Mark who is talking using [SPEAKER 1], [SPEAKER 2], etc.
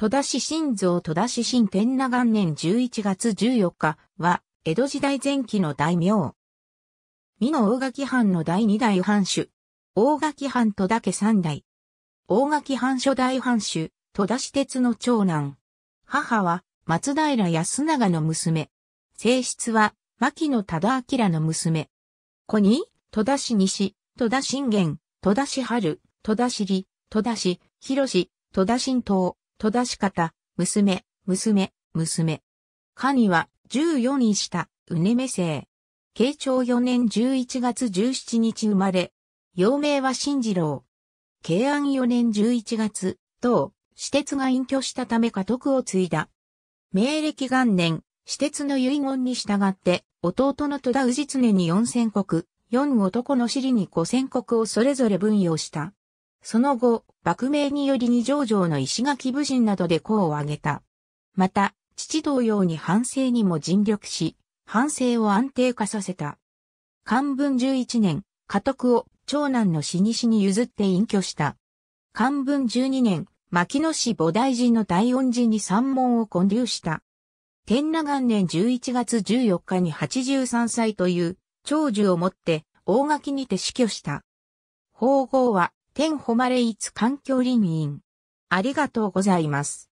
[SPEAKER 1] 戸田市新造戸田市新天那元年11月14日は、江戸時代前期の大名。美濃大垣藩の第二代藩主。大垣藩戸田家三代。大垣藩初代藩主、戸田市鉄の長男。母は、松平康長の娘。性質は、牧野忠明の娘。子に、戸田市西、戸田信玄、戸田市春、戸田市里、戸田市、広市、戸田新東、戸出し方、娘、娘、娘。かには、14位下、うねめ生。慶長4年11月17日生まれ。幼名は新次郎。慶安4年11月、当、私鉄が隠居したため家督を継いだ。明暦元年、私鉄の遺言に従って、弟の戸田氏常に四千国、四男の尻に五千国をそれぞれ分与した。その後、幕名により二条城の石垣武人などで功を挙げた。また、父同様に反省にも尽力し、反省を安定化させた。漢文十一年、家督を長男の死に死に譲って隠居した。漢文十二年、牧野市菩提寺の大恩寺に三門を建立した。天那元年11月14日に83歳という長寿をもって大垣にて死去した。法号は天誉れつ環境林員。ありがとうございます。